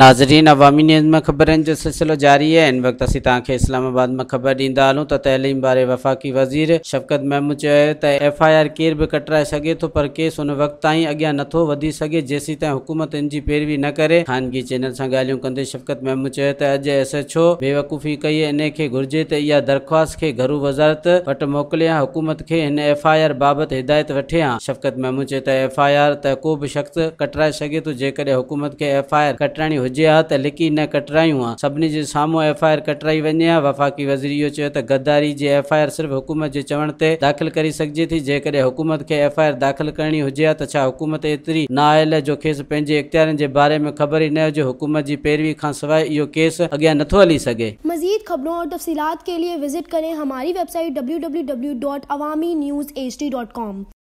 नाज़रीन अवामी न्यूज़ में खबर जो सिलसिलो जारी है इन वक्त असि तक इस्लामाबाद में ख़बर डींदा हलूँ तो तइलीम बारे वफ़ाक़ी वज़ीर शफ़क़त महमूद चयो त एफ आई आर केर भी कटराए सके तो पर केस उन वक्त ताईं अॻियां नो वधी सके जैसी ताईं हुकूमत इन पैरवी न करे ख़ानगी चैनल से गाल शफ़क़त महमूद चयो एस एच ओ बेवकूफ़ी कई इन खे घुर्जे त इहा दरख़्वास्त घरू वज़ारत वट मोकिले हुकूमत के इन एफ आई आर बाबत हिदायत वे हां शफ़क़त महमूद चयो एफ आई आर त को भी शख़्स कटराए सके तो जैसे हुकूमत के एफ आई आर हो हुजे न एफ आई आर कटराई गद्दारी एफ आई आर हुकूमत चवण दाख़िल करी थी जेकॾहिं हुकूमत एफ आई आर दाख़िल आयल जो बारे में ख़बर न हुकूमत पैरवी का केस हली मज़ीद ख़बरों और तफ़सीलात के लिए विज़िट करें हमारी website W W W dot Awami news H D dot com